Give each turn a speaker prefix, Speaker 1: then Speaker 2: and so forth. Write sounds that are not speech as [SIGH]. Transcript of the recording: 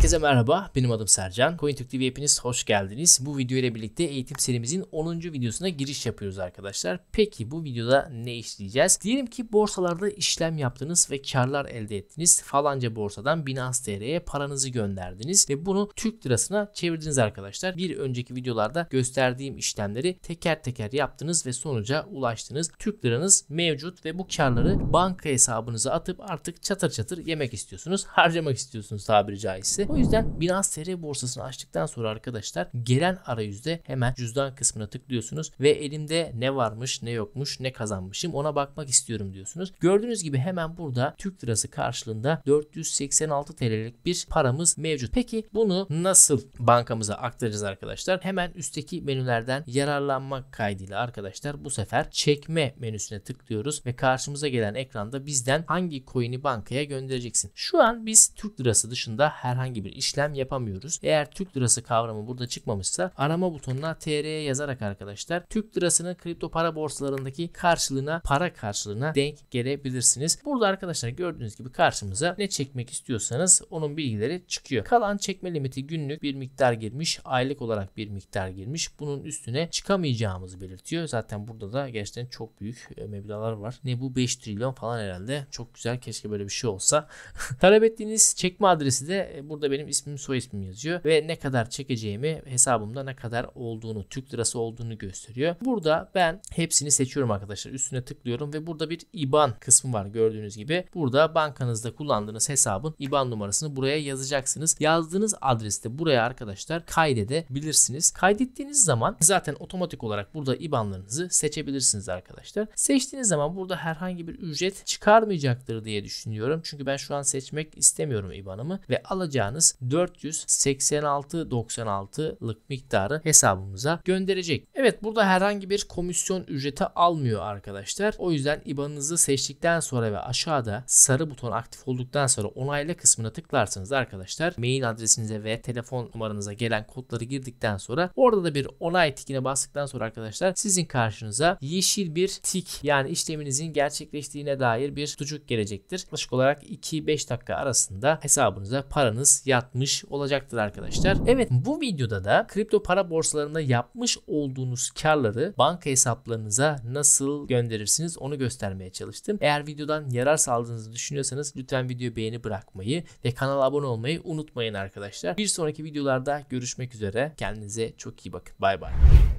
Speaker 1: Herkese merhaba, benim adım Sercan. CoinTürk TV hepiniz hoş geldiniz. Bu video ile birlikte eğitim serimizin 10. videosuna giriş yapıyoruz arkadaşlar. Peki bu videoda ne işleyeceğiz? Diyelim ki borsalarda işlem yaptınız ve karlar elde ettiniz. Falanca borsadan Binance TR'ye paranızı gönderdiniz ve bunu Türk lirasına çevirdiniz arkadaşlar. Bir önceki videolarda gösterdiğim işlemleri teker teker yaptınız ve sonuca ulaştınız. Türk liranız mevcut ve bu karları banka hesabınıza atıp artık çatır çatır yemek istiyorsunuz. Harcamak istiyorsunuz tabiri caizse. O yüzden Binance TR borsasını açtıktan sonra arkadaşlar gelen arayüzde hemen cüzdan kısmına tıklıyorsunuz ve elimde ne varmış ne yokmuş ne kazanmışım ona bakmak istiyorum diyorsunuz. Gördüğünüz gibi hemen burada Türk lirası karşılığında 486 TL'lik bir paramız mevcut. Peki bunu nasıl bankamıza aktaracağız arkadaşlar? Hemen üstteki menülerden yararlanmak kaydıyla arkadaşlar bu sefer çekme menüsüne tıklıyoruz ve karşımıza gelen ekranda bizden hangi coin'i bankaya göndereceksin? Şu an biz Türk lirası dışında herhangi herhangi bir işlem yapamıyoruz. Eğer Türk lirası kavramı burada çıkmamışsa arama butonuna TR'ye yazarak arkadaşlar Türk lirasının kripto para borsalarındaki karşılığına para karşılığına denk gelebilirsiniz. Burada arkadaşlar gördüğünüz gibi karşımıza ne çekmek istiyorsanız onun bilgileri çıkıyor. Kalan çekme limiti günlük bir miktar girmiş. Aylık olarak bir miktar girmiş. Bunun üstüne çıkamayacağımızı belirtiyor. Zaten burada da gerçekten çok büyük e, meblalar var. Ne bu 5 trilyon falan herhalde. Çok güzel keşke böyle bir şey olsa. [LAUGHS] Talep ettiğiniz çekme adresi de e, burada benim ismim soy ismim yazıyor ve ne kadar çekeceğimi hesabımda ne kadar olduğunu Türk lirası olduğunu gösteriyor. Burada ben hepsini seçiyorum arkadaşlar. Üstüne tıklıyorum ve burada bir IBAN kısmı var gördüğünüz gibi. Burada bankanızda kullandığınız hesabın IBAN numarasını buraya yazacaksınız. Yazdığınız adreste buraya arkadaşlar kaydedebilirsiniz. Kaydettiğiniz zaman zaten otomatik olarak burada IBAN'larınızı seçebilirsiniz arkadaşlar. Seçtiğiniz zaman burada herhangi bir ücret çıkarmayacaktır diye düşünüyorum. Çünkü ben şu an seçmek istemiyorum IBAN'ımı ve alacağınız alırsanız 486.96'lık miktarı hesabımıza gönderecek. Evet burada herhangi bir komisyon ücreti almıyor arkadaşlar. O yüzden IBAN'ınızı seçtikten sonra ve aşağıda sarı buton aktif olduktan sonra onayla kısmına tıklarsanız arkadaşlar mail adresinize ve telefon numaranıza gelen kodları girdikten sonra orada da bir onay tikine bastıktan sonra arkadaşlar sizin karşınıza yeşil bir tik yani işleminizin gerçekleştiğine dair bir tutucuk gelecektir. Yaklaşık olarak 2-5 dakika arasında hesabınıza paranız yatmış olacaktır arkadaşlar. Evet bu videoda da kripto para borsalarında yapmış olduğunuz karları banka hesaplarınıza nasıl gönderirsiniz onu göstermeye çalıştım. Eğer videodan yarar sağladığınızı düşünüyorsanız lütfen video beğeni bırakmayı ve kanala abone olmayı unutmayın arkadaşlar. Bir sonraki videolarda görüşmek üzere. Kendinize çok iyi bakın. Bay bay.